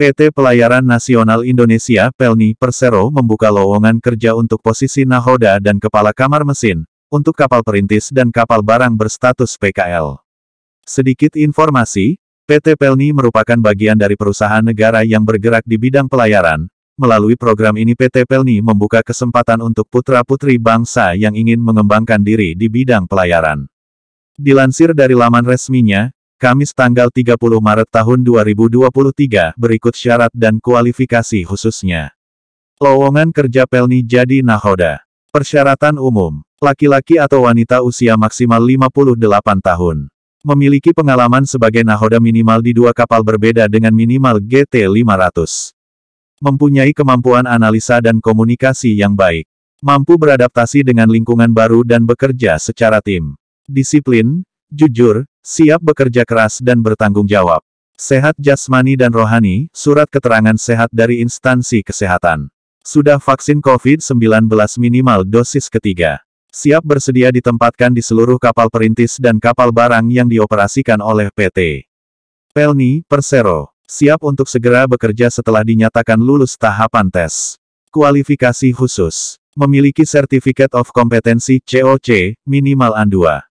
PT Pelayaran Nasional Indonesia Pelni Persero membuka lowongan kerja untuk posisi nahoda dan kepala kamar mesin, untuk kapal perintis dan kapal barang berstatus PKL. Sedikit informasi, PT Pelni merupakan bagian dari perusahaan negara yang bergerak di bidang pelayaran. Melalui program ini PT Pelni membuka kesempatan untuk putra-putri bangsa yang ingin mengembangkan diri di bidang pelayaran. Dilansir dari laman resminya, Kamis tanggal 30 Maret tahun 2023, berikut syarat dan kualifikasi khususnya. Lowongan kerja Pelni jadi nahoda. Persyaratan umum, laki-laki atau wanita usia maksimal 58 tahun. Memiliki pengalaman sebagai nahoda minimal di dua kapal berbeda dengan minimal GT500. Mempunyai kemampuan analisa dan komunikasi yang baik. Mampu beradaptasi dengan lingkungan baru dan bekerja secara tim. Disiplin, jujur, siap bekerja keras dan bertanggung jawab. Sehat jasmani dan rohani, surat keterangan sehat dari instansi kesehatan. Sudah vaksin COVID-19 minimal dosis ketiga. Siap bersedia ditempatkan di seluruh kapal perintis dan kapal barang yang dioperasikan oleh PT. Pelni, Persero. Siap untuk segera bekerja setelah dinyatakan lulus tahapan tes. Kualifikasi khusus. Memiliki sertifikat of Competency COC, minimal AN2.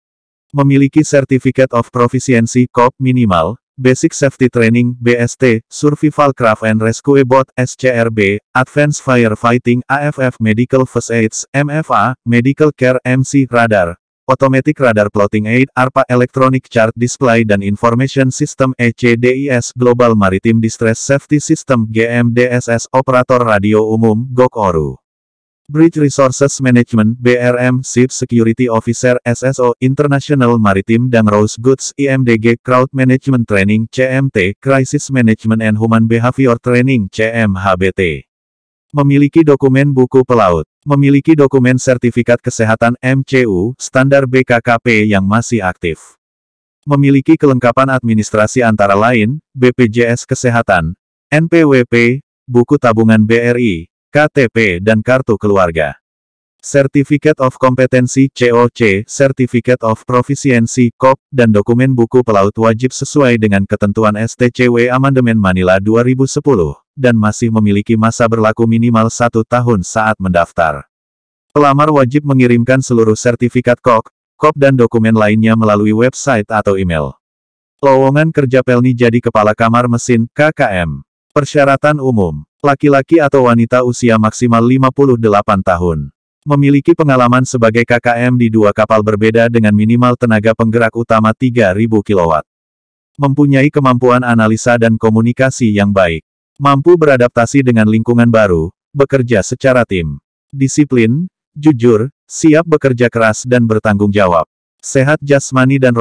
Memiliki Certificate of Proficiency COP minimal, Basic Safety Training BST, Survival Craft and Rescue Boat SCRB, Advanced Firefighting AFF Medical First Aids MFA, Medical Care MC Radar, Automatic Radar Plotting Aid ARPA Electronic Chart Display dan Information System ECDIS Global Maritime Distress Safety System GMDSS Operator Radio Umum GOKORU Bridge Resources Management BRM Ship Security Officer SSO International Maritime dan Rose Goods IMDG Crowd Management Training CMT Crisis Management and Human Behavior Training CMHBT Memiliki dokumen buku pelaut. Memiliki dokumen sertifikat kesehatan MCU, standar BKKP yang masih aktif. Memiliki kelengkapan administrasi antara lain, BPJS Kesehatan, NPWP, Buku Tabungan BRI, KTP dan kartu keluarga. Certificate of Competency COC, Certificate of Proficiency COP, dan dokumen buku pelaut wajib sesuai dengan ketentuan STCW Amandemen Manila 2010, dan masih memiliki masa berlaku minimal satu tahun saat mendaftar. Pelamar wajib mengirimkan seluruh sertifikat COC, COP dan dokumen lainnya melalui website atau email. Lowongan kerja Pelni jadi Kepala Kamar Mesin, KKM. Persyaratan umum, laki-laki atau wanita usia maksimal 58 tahun. Memiliki pengalaman sebagai KKM di dua kapal berbeda dengan minimal tenaga penggerak utama 3000 kW. Mempunyai kemampuan analisa dan komunikasi yang baik. Mampu beradaptasi dengan lingkungan baru, bekerja secara tim. Disiplin, jujur, siap bekerja keras dan bertanggung jawab. Sehat jasmani dan roh